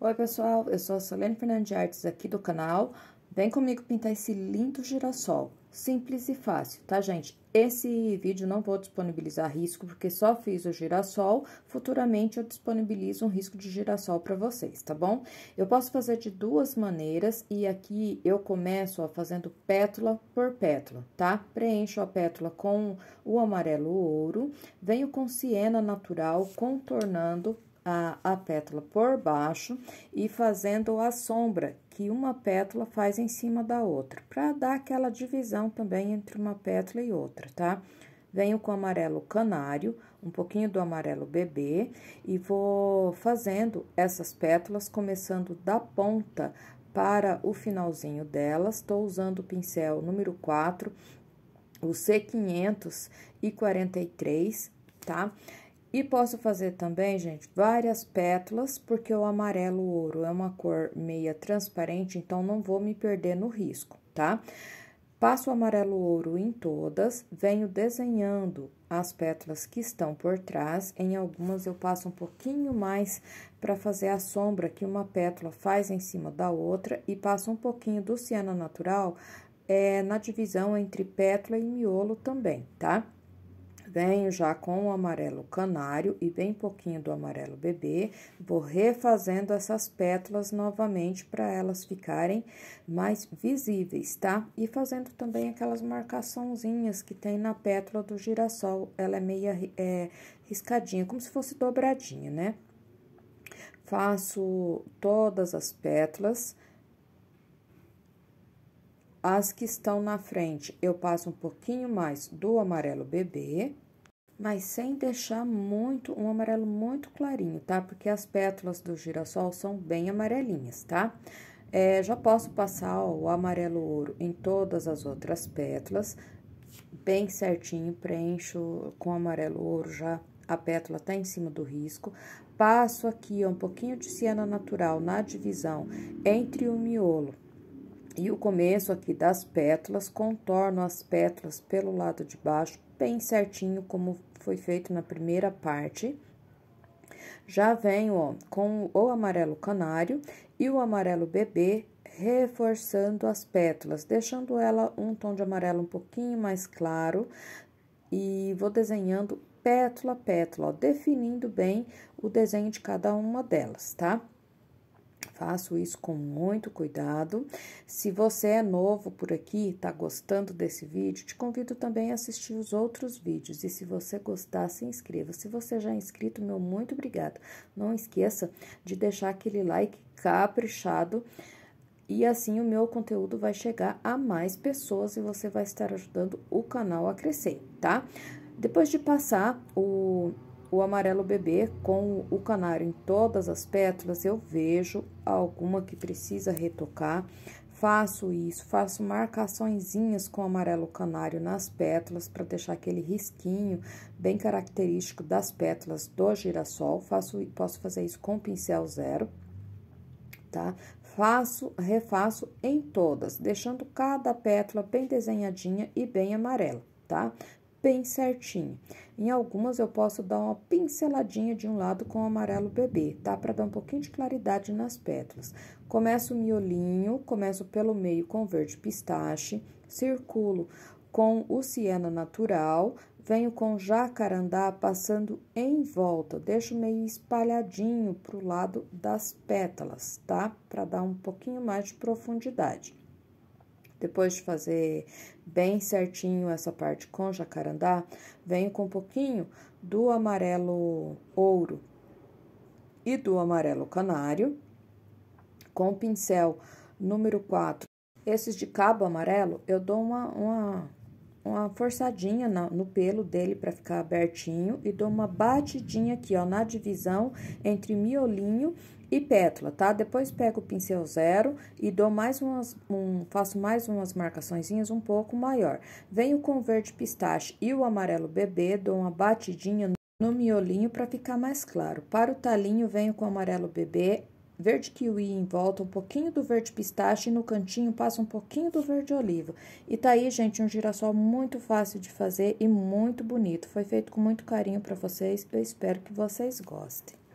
Oi pessoal, eu sou a Solene Fernandes Artes aqui do canal. Vem comigo pintar esse lindo girassol, simples e fácil, tá gente? Esse vídeo não vou disponibilizar risco, porque só fiz o girassol, futuramente eu disponibilizo um risco de girassol para vocês, tá bom? Eu posso fazer de duas maneiras e aqui eu começo ó, fazendo pétala por pétala, tá? Preencho a pétala com o amarelo ouro, venho com siena natural contornando a, a pétala por baixo e fazendo a sombra que uma pétala faz em cima da outra, para dar aquela divisão também entre uma pétala e outra, tá? Venho com o amarelo canário, um pouquinho do amarelo bebê, e vou fazendo essas pétalas, começando da ponta para o finalzinho delas. Estou usando o pincel número 4, o C543, tá? E posso fazer também, gente, várias pétalas, porque o amarelo ouro é uma cor meia transparente, então não vou me perder no risco, tá? Passo o amarelo ouro em todas, venho desenhando as pétalas que estão por trás. Em algumas eu passo um pouquinho mais para fazer a sombra que uma pétala faz em cima da outra e passo um pouquinho do ciano natural é, na divisão entre pétala e miolo também, tá? Venho já com o amarelo canário e bem pouquinho do amarelo bebê, vou refazendo essas pétalas novamente para elas ficarem mais visíveis, tá? E fazendo também aquelas marcaçãozinhas que tem na pétala do girassol, ela é meia é, riscadinha, como se fosse dobradinha, né? Faço todas as pétalas, as que estão na frente, eu passo um pouquinho mais do amarelo bebê, mas sem deixar muito um amarelo muito clarinho, tá? Porque as pétalas do girassol são bem amarelinhas, tá? É, já posso passar ó, o amarelo ouro em todas as outras pétalas, bem certinho, preencho com amarelo ouro já a pétala tá em cima do risco. Passo aqui ó, um pouquinho de siena natural na divisão entre o miolo e o começo aqui das pétalas, contorno as pétalas pelo lado de baixo, bem certinho, como foi feito na primeira parte. Já venho, ó, com o amarelo canário e o amarelo bebê, reforçando as pétalas, deixando ela um tom de amarelo um pouquinho mais claro. E vou desenhando pétala a pétala, ó, definindo bem o desenho de cada uma delas, tá? Tá? Faço isso com muito cuidado. Se você é novo por aqui, está gostando desse vídeo, te convido também a assistir os outros vídeos. E se você gostar, se inscreva. Se você já é inscrito, meu muito obrigado. Não esqueça de deixar aquele like caprichado. E assim o meu conteúdo vai chegar a mais pessoas e você vai estar ajudando o canal a crescer, tá? Depois de passar o o amarelo bebê com o canário em todas as pétalas, eu vejo alguma que precisa retocar. Faço isso, faço marcaçõezinhas com amarelo canário nas pétalas para deixar aquele risquinho bem característico das pétalas do girassol. Faço, posso fazer isso com pincel zero, tá? Faço, refaço em todas, deixando cada pétala bem desenhadinha e bem amarela, tá? bem certinho. Em algumas eu posso dar uma pinceladinha de um lado com o amarelo bebê, tá? Para dar um pouquinho de claridade nas pétalas. Começo o miolinho, começo pelo meio com verde pistache, circulo com o siena natural, venho com jacarandá passando em volta, deixo meio espalhadinho pro lado das pétalas, tá? Para dar um pouquinho mais de profundidade. Depois de fazer bem certinho essa parte com jacarandá, venho com um pouquinho do amarelo ouro e do amarelo canário, com o pincel número 4. Esses de cabo amarelo, eu dou uma, uma uma forçadinha no pelo dele para ficar abertinho e dou uma batidinha aqui, ó, na divisão entre miolinho e pétala, tá? Depois pego o pincel zero e dou mais umas, um, faço mais umas marcaçõezinhas um pouco maior. Venho com o verde pistache e o amarelo bebê, dou uma batidinha no miolinho para ficar mais claro. Para o talinho, venho com o amarelo bebê verde kiwi em volta, um pouquinho do verde pistache e no cantinho passa um pouquinho do verde oliva. E tá aí, gente, um girassol muito fácil de fazer e muito bonito. Foi feito com muito carinho para vocês. Eu espero que vocês gostem.